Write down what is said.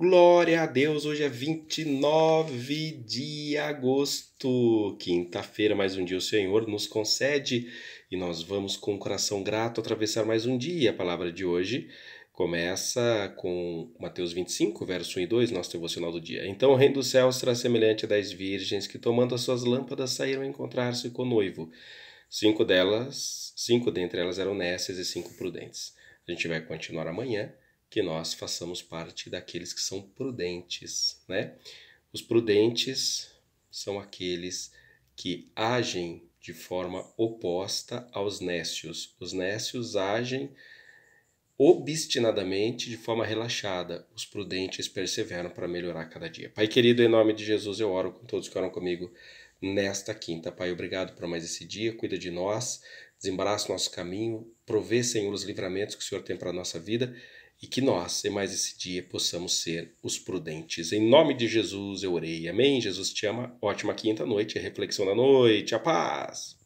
Glória a Deus, hoje é 29 de agosto, quinta-feira, mais um dia o Senhor nos concede e nós vamos com o coração grato atravessar mais um dia. A palavra de hoje começa com Mateus 25, verso 1 e 2, nosso devocional do dia. Então o reino dos céus será semelhante a dez virgens que, tomando as suas lâmpadas, saíram a encontrar-se com o noivo. Cinco delas, cinco dentre elas eram nécias e cinco prudentes. A gente vai continuar amanhã que nós façamos parte daqueles que são prudentes, né? Os prudentes são aqueles que agem de forma oposta aos nécios. Os nécios agem obstinadamente de forma relaxada. Os prudentes perseveram para melhorar cada dia. Pai querido, em nome de Jesus eu oro com todos que oram comigo nesta quinta. Pai, obrigado por mais esse dia. Cuida de nós, desembaraça o nosso caminho, provê, Senhor, os livramentos que o Senhor tem para a nossa vida e que nós, em mais esse dia, possamos ser os prudentes. Em nome de Jesus eu orei. Amém? Jesus te ama. Ótima quinta-noite, reflexão da noite, a paz.